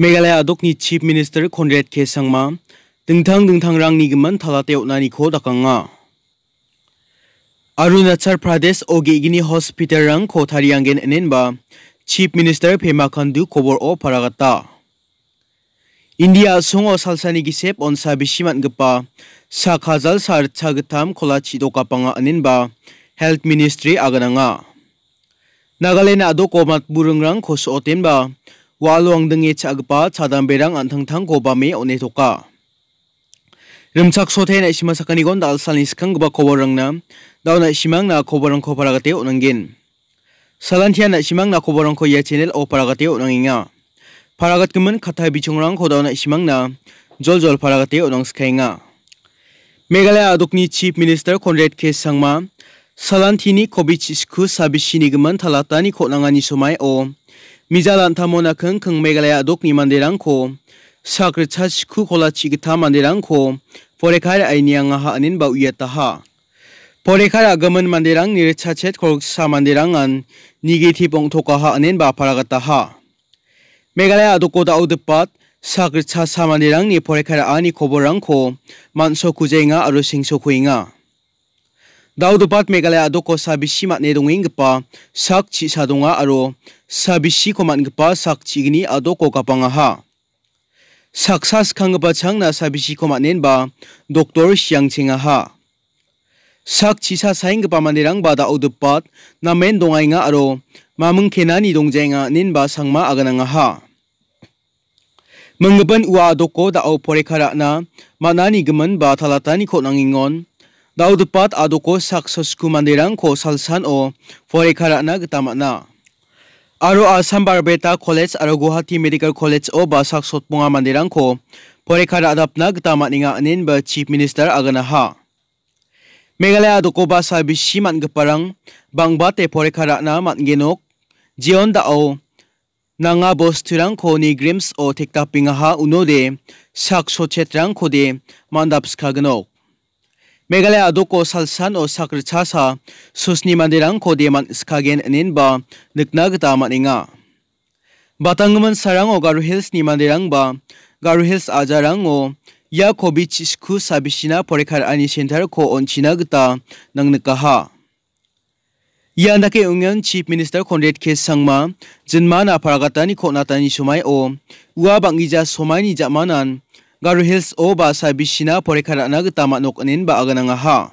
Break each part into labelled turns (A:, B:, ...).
A: 메갈라야 독니 칩 미니스터 콘레드 케상마 등탕 등탕랑 니그만 타다테오나니코 다강아 아루나찰 프라데스 오게기니 호스피탈랑 코타리앙겐 엔엔바 칩 미니스터 페마칸두 코보르오 파라가타 인디아 송어 살사니 기셉 온사 비시만 급바 사카잘 사르차 그탐 콜라치도 까방아 아닌바 헬스 미니스트리 아가나가 나갈레나 아도 코맛 부릉랑 코스 오텐바 walwang denge chagpa chadam berang anthangthang gobame one toka rimchak sothe na sima sakani gon dal salni skang ba khoborang na daw na simang na khoborang kho paragate onangin salanthia na simang na khoborang kho ya channel o paragate onanginga paragat kimun khatha bichungrang khodaw na simang na jol jol paragate onang skhainga Meghalaya आदकनि chief minister Conrad K Sangma सालान्थिनि Covid स्कु साबिसिनि गोमोन थालातानि खनाङानि समाय अ 미자란타 모나큰 긍메갈라야 독니 만데랑코 사크르차 시쿠 골라치기타 만데랑코 포레카이 아이니앙하 아닌 바우야타하 포레카이 아가문 만데랑 니르차쳇 골사 만데랑안 니게티브 옹토카하 아닌 바파라가타하 메갈라야 아도코다 우드팟 사크르차 사만데랑 니 포레카이 아니 코보랑코 만소 구제잉아 아루 생소 코잉아 Daudubat Meghalaya doko sabisi matne sak sakchi sadonga aro sabisi komanggipa sakchigini adoko kapangaha. Saksa skanggipa changna sabisi ba, doktor siangchengaha. Sakchi sa sainggipa na men namen dongainga aro mamengkenani dongjenga nenba sangma aganangaha. Menggeban ua adoko dao porekara na manani geman ba talatani kot nangingon दाउदपात आदको सक ससकु मंदिर को सलसान ओ फरेखराना गतामना आरो Assam Barpeta college आरो Guwahati medical college ओ बासाक सतपुङा मंदिर को फरेखरा आदपना गतामनिङा अनिन ब चीफ मिनिस्टर आगनहा मेघालय आदको बासा बिसि मानगपरंग बांगबा ते फरेखराना मानगेनोक जियोन दाओ नाङा बस्थुरां को निग्रिम्स ओ थिकता पिङाहा उनोदे सक सछेत्रां खदे मानदाप्सखागनोक m e g a l a y a adoko salsan o sakri chasa susni mandirang kodiaman skagen e ninba nikna gita maninga. Batangman sarang o Garu Hills ni mandirang ba Garu Hills ajarang o y a k o b i c h i Sku Sabishina Porekar Ani c e n t a r ko onchina gita nang nikaha. Yandake Union g Chief Minister k o n r e d K. e Sangma jinmana paragatani ko natani sumai o u a bangija somai ni jamanan garu hills o ba sa bisina porikarana gitama nokanin ba ha.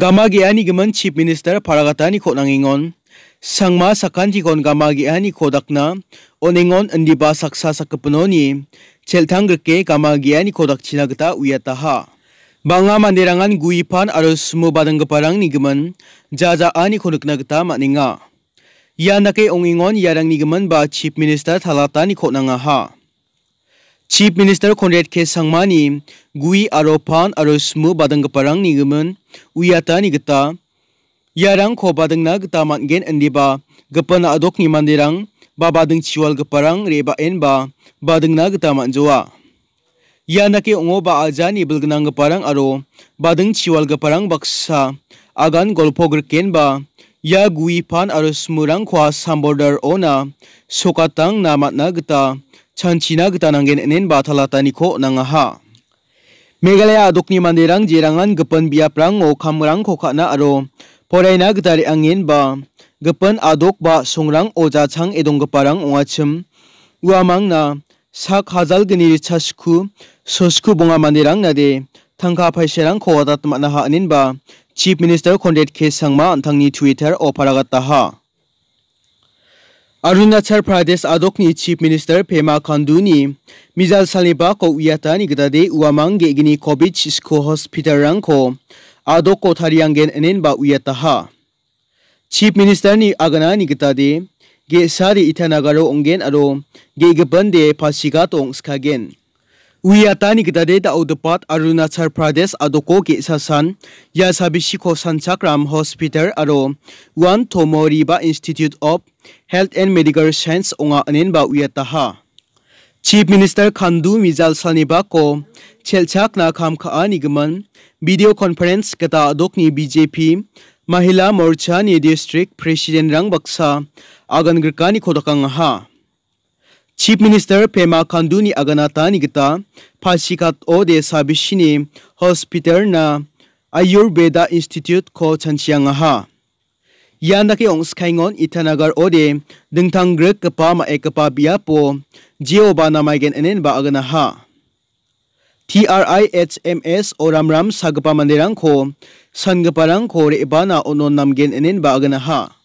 A: Gamagi ani gaman Chief Minister paragatani konangingon, sangma sakanti kon gama ani kodakna, onengon ba saksa sakapunoni, celtangreke gama geani kodakchina uyata ha. Banga Gui guipan arus semua badang geparang ni ani jajaani konukna Ia nakai Yanake ongingon yarang ni gemen ya ya ba Chief Minister talata ni ha. Chief Minister Konrad K. Sangmani gui aropan aro smu badang parang nigemen uyata nigeta yarang ko badang na geta matgen ba, Gepana adok ni mandirang ba badang ciwal keparang reba enba badang na geta manjoa yanake ongo ba aja ni belgenang keparang aro badang ciwal keparang baksa agan golpo gerken ba Ya guipan arus murang kuas samborder ona sokatang namatna gita chanchina gita nanggen enen batalataniko nangaha. m e g a l a y a adokni manderang jerangan gepen biaprang o kamrang u kokakna aro poraina gita re angin ba gepen adok ba songrang oja chang edong geparang ongachim uamangna sak hazal g e n i chasku sosku bonga manderang nade tangka paiserang ko w adat matna ha anin ba Chief Minister Kondet K. Sangma antangni Twitter oparagataha. Arunachal Pradesh adokni Chief Minister Pema Khanduni Mizal Saliba ko uyata nigdade uamange gini COVID school hospital ranko adok ko thariangen enen ba uyataha. Chief Minister ni agana nigdade ge sari itanagaro ongen aro ge gebande pasiga tong skagen. उतनी दौदपात अरुणाचल प्रदेश अदोको इसासन या सबिशिखो संचक्राम hospital और वन Tomoriba institute of health and medical science अनेब उहा चीफ मिनिस्टर खांडू मिजाल सानीबा को छेलछाकना खाम खा निगमन वीडियो कॉन्फ्रेंस गता अदोकनी बीजेपी महिला मोर्चा ने डिस्ट्रिक्ट प्रेसीडेंट रंग बक्सा आगनग्रका खोदकहा Chief Minister Pema Kanduni Aganata Nigita Pashikat Ode Sabishini Hospital na Ayurveda Institute ko chanchiangaha. Yandake ong skaingon itanagar ode dungtang grek kapa ekapa biapo jio ba namaigen enen ba aganaha. TRIHMS oramram sagapa mandirang ko sangaparang ko reibana onon namgen enen ba aganaha.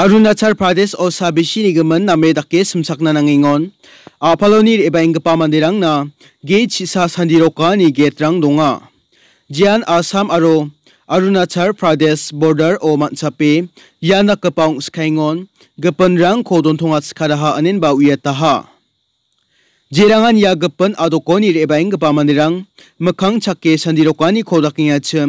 A: Arunachal Pradesh o Sabisi h ni gaman na medake sumsakna nangingon. Apalonir eba ingapa k mandirang na gate sa sandiroka ni gate rang donga. Jian Assam aro Arunachal Pradesh border o m a n c h a p e yana kapang skaingon gapan rang kodon tongat skadaha anin ba uyataha. Jirangan ya gapan adokoni r eba ingapa k mandirang makang chake k sandiroka ni kodakingachim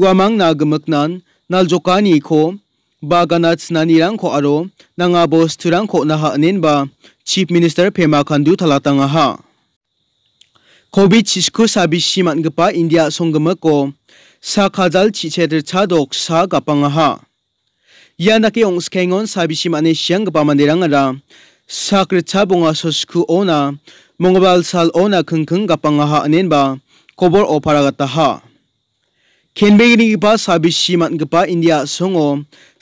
A: uamang na gamaknan naljokani ko Baganat nani rang ko aro na nga bos turang ko na ha anin ba Chief Minister Pema Khandu thalata nga ha. COVID-19 sabi si mangapa India songgama ko sa khajal chi cheder cha dok sa gapa nga ha. Yana ke yong skengon sabi si mani siyang gapa mandirang ara sa krecha bonga sosku ona mongabal sal ona kengkeng gapa nga ha anin kobor o paragata खेनबेगिरी सबी मानगपा India संगो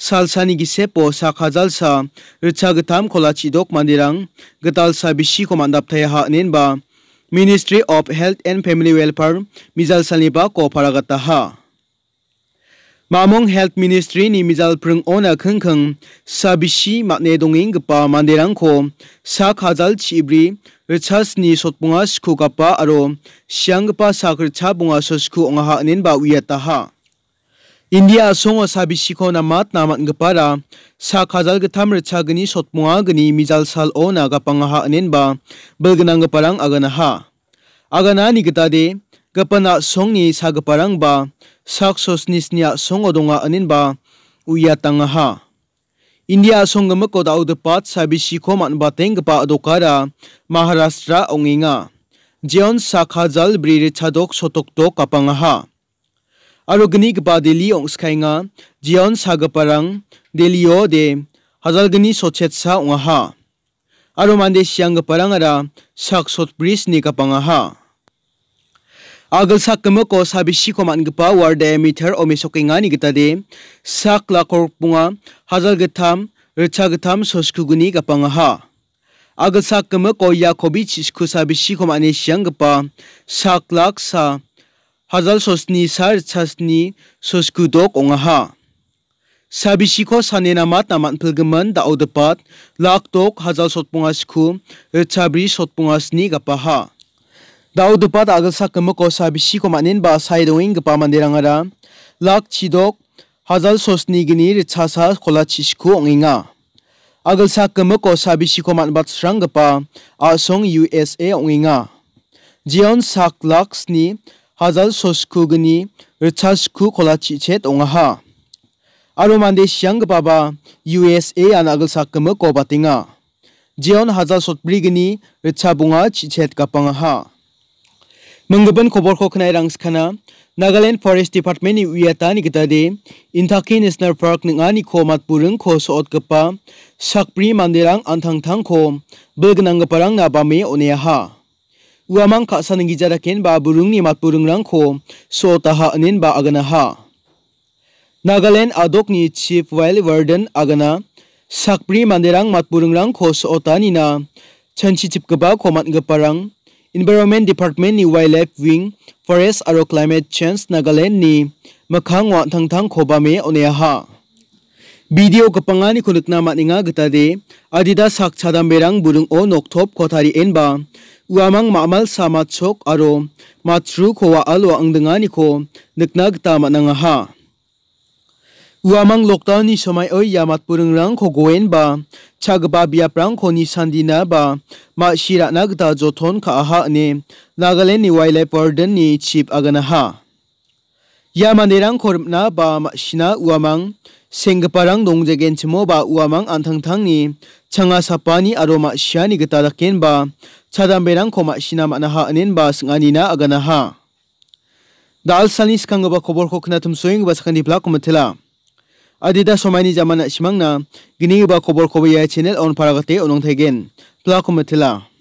A: सालसानी की सेपो साखा जालसा रिछा गाम खोलाक मंदिर गताल सबी कमांडाप्थया हाने ministry of health and family welfare मिजाल सलनी कोफरागता मामों हेल्थ मिनिस्ट्री नि मिजाल प्रंग खंग खंग सबी मानने दंगी गपा मंदिर को साखा जाल छिब्री Rechasni sotbunga shiku gapa aro siyanggapa sakir cha bunga so shiku ongaha anin ba uyataha. India asongo sabi shiko na mat na mat ngapa ra sa kazal gatam recha gani sotbunga gani mizal sal o na gapa ngaha anin ba belgana ngapa rang agana ha. Agana ni gata de gapa na song ni sa gapa rang ba sak sos nis ni asongo donga anin ba uyata ngaha. ha. India asonggama koda udapat sabi shiko manbateng pa adokara Maharashtra onginga. Jeon sakhajal brire chadok sotokto kapangaha. Arogni gba deli ongskainga jeon sagaparang delio de hajalgni sochetsa ongaha. Aromande siang parangara sak sotbris ni kapangaha. agil sakamo ko sabisi koman gipa warde meter omisokingani gitade sakla korpunga hazal gitam richa gitam soskuguni gapanga ha agil sakamo ko yakobi chisku sabisi komani siang gipa saklak sa hazal sosni sar chasni soskudok onga ha sabisi ko sane namat naman pilgaman da odapat laktok hazal sotpunga sku chabri sotpunga sni gapa ha दाउ दुपात आगसा कम कौसा बिशी को मानिन बा साइदोइन गपा मंदिरंगा लाख छिदोक हजल सोसनी गिनी रिछासा खोला छिसखु अंगिंगा आगलसा कम कौसा बिशी को मान बात श्रंग गपा आसोंग USA अंगिंगा Xeon साक लाख नि हजल सोसखु गिनी रिछासखु खोला छिछे तोंगा आरो मानदे श्यांग बाबा यूएसए आन आगलसा कम कोबातिंगा जियोन हजल सोतब्रिगनी रिछा बुंगा छिछेत कापंगा मंगबन खबर को खनाय रंगसखाना नागालैंड फॉरेस्ट डिपार्टमेंट नि उयाता नि गतादे नेशनल पार्क नंगा नि खो मातपुरंग खो सोतकपा सकप्री मंदिरांग अंथांगथांग खो बगनांगपरांग नाबामे ओनेहा उवामांग खासानंगी जाराकेन बा बुरुंग नि मातपुरंगरांग खो सोताहा अनिन बा अगनाहा नागालैंड आदोक नि चीफ वाइल्ड वर्डन अगना सकप्री मंदिरांग मातपुरंगरांग खो सोता निना छनचिचिपकबा खो environment department ni wildlife wing forest aro climate change nagaland ni makhang wa thang thang khoba me one ha video kapanga ni k h u l u t n a maninga g a t a de adida sak chadam e r a n g burung o noktop kothari enba uamang mamal sama chok aro matru khowa alwa angdanga ni ko nikna g a t a mananga ha Uamang lockdown ni somai oi yamat purung rang ko goen ba chagba biap rang ko ni sandina ba ma shira nagda jothon ka aha ne Nagaland ni wailai pardon ni chief agana ha Yamanirang korupna ba ma shina uamang sengparang dongjagen chimo ba uamang anthangthang ni changa sapani aroma shiani gitara ken ba chadamberang koma shina manaha anen ba singanina agana ha Dal salni skangaba khobor ko khnatum soing ba sakandi blak komatela adida somani jamana simangna gini ba kobor-kobaya channel on paragate onong thegen Plakum kometila